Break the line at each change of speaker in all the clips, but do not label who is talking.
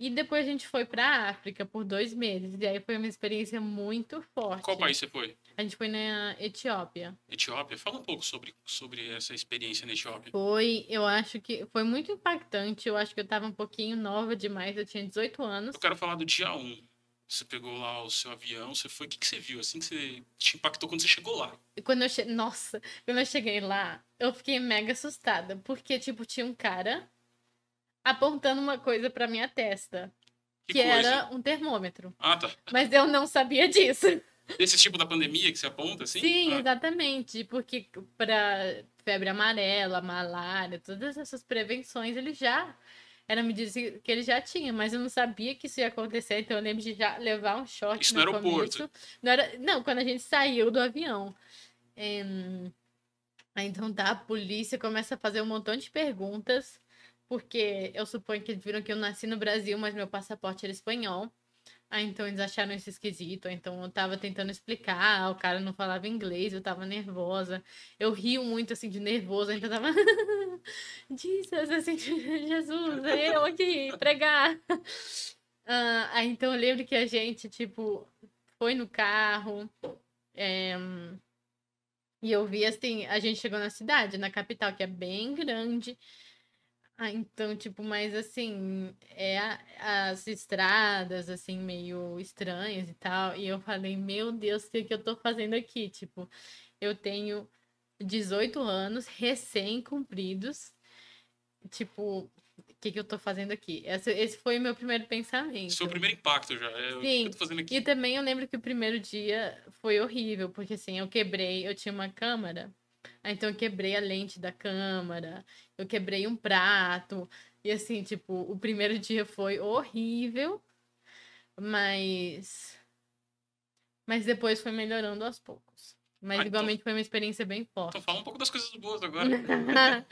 E depois a gente foi pra África por dois meses. E aí foi uma experiência muito forte. Qual país você foi? A gente foi na Etiópia.
Etiópia? Fala um pouco sobre, sobre essa experiência na Etiópia.
Foi, eu acho que foi muito impactante. Eu acho que eu tava um pouquinho nova demais. Eu tinha 18 anos. Eu
quero falar do dia 1. Você pegou lá o seu avião, você foi. O que, que você viu? Assim que você te impactou quando você chegou lá?
Quando eu che... Nossa, quando eu cheguei lá, eu fiquei mega assustada. Porque, tipo, tinha um cara apontando uma coisa para minha testa. Que, que era um termômetro. Ah, tá. Mas eu não sabia disso.
Desse tipo da pandemia que se aponta, assim? Sim, ah.
exatamente. Porque para febre amarela, malária, todas essas prevenções, ele já. ela me dizer que ele já tinha, mas eu não sabia que isso ia acontecer, então eu lembro de já levar um short. Isso no, no aeroporto. Começo. Não, era... não, quando a gente saiu do avião. É... Então tá, a polícia começa a fazer um montão de perguntas porque eu suponho que eles viram que eu nasci no Brasil, mas meu passaporte era espanhol. Ah, então eles acharam isso esquisito. Então eu tava tentando explicar, o cara não falava inglês, eu tava nervosa. Eu rio muito, assim, de nervoso. Então eu tava. Jesus, assim, Jesus, é eu aqui, pregar. Ah, então eu lembro que a gente, tipo, foi no carro. É... E eu vi, assim, a gente chegou na cidade, na capital, que é bem grande. Ah, então, tipo, mas assim, é a, as estradas, assim, meio estranhas e tal. E eu falei, meu Deus, o que, que eu tô fazendo aqui? Tipo, eu tenho 18 anos, recém-cumpridos. Tipo, o que, que eu tô fazendo aqui? Esse, esse foi o meu primeiro pensamento. Seu
primeiro impacto já. É, Sim. eu tô fazendo aqui? E
também eu lembro que o primeiro dia foi horrível, porque assim, eu quebrei, eu tinha uma câmera ah, então eu quebrei a lente da câmera, eu quebrei um prato. E assim, tipo, o primeiro dia foi horrível, mas. Mas depois foi melhorando aos poucos. Mas ah, então igualmente foi uma experiência bem forte. Então fala um pouco
das coisas boas agora.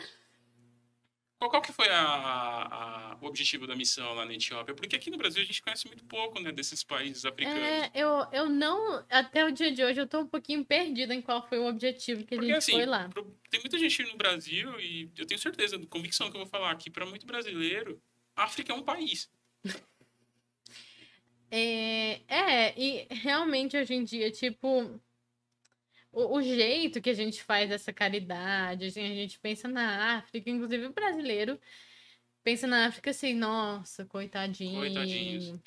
qual, qual que foi a, a o objetivo da missão lá na Etiópia? Porque aqui no Brasil a gente conhece muito pouco, né, desses países africanos. É,
eu, eu não, até o dia de hoje, eu estou um pouquinho perdida em qual foi o objetivo que Porque, a gente assim, foi lá.
Tem muita gente no Brasil e eu tenho certeza, convicção que eu vou falar aqui, para muito brasileiro, África é um país.
é, é, e realmente hoje em dia, tipo, o, jeito que a gente faz essa caridade, assim, a gente pensa na África, inclusive o brasileiro pensa na África assim, nossa, coitadinho. Coitadinhos.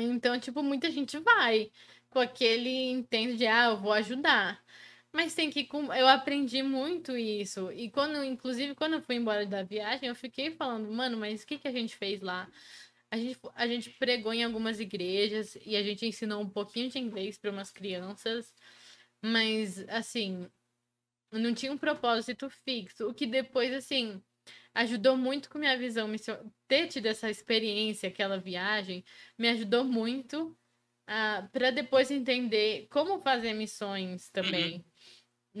Então, tipo, muita gente vai com aquele entendo de, ah, eu vou ajudar. Mas tem que. Eu aprendi muito isso. E quando, inclusive, quando eu fui embora da viagem, eu fiquei falando, mano, mas o que, que a gente fez lá? A gente, a gente pregou em algumas igrejas e a gente ensinou um pouquinho de inglês para umas crianças. Mas, assim, não tinha um propósito fixo. O que depois, assim, ajudou muito com minha visão, ter tido essa experiência, aquela viagem, me ajudou muito uh, ah, para depois entender como fazer missões também uhum.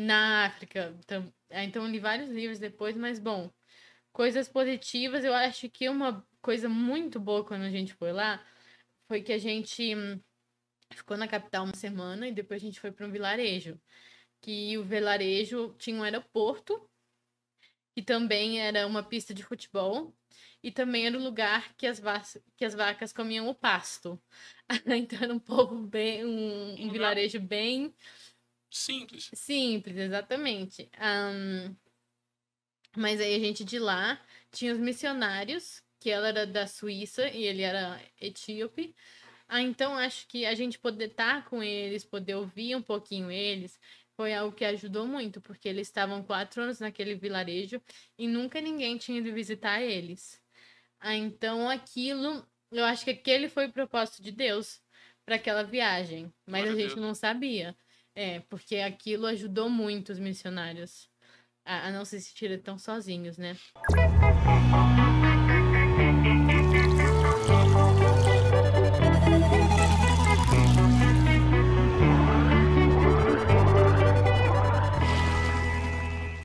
na África. Ah, então, então, li vários livros depois, mas bom, coisas positivas, eu acho que uma coisa muito boa quando a gente foi lá foi que a gente hum, ficou na capital uma semana e depois a gente foi para um vilarejo. Que o vilarejo tinha um aeroporto que também era uma pista de futebol e também era o lugar que as, que as vacas comiam o pasto. então era um povo bem, um, um, um vilarejo bem simples. Simples, exatamente. Um... mas aí a gente de lá tinha os missionários, que ela era da Suíça e ele era etíope. Ah, então acho que a gente poder estar tá com eles, poder ouvir um pouquinho eles, foi algo que ajudou muito, porque eles estavam quatro anos naquele vilarejo e nunca ninguém tinha ido visitar eles. Ah, então aquilo, eu acho que aquele foi o propósito de Deus para aquela viagem, mas Glória a gente Deus. não sabia. É, porque aquilo ajudou muito os missionários a, a não se sentirem tão sozinhos, né?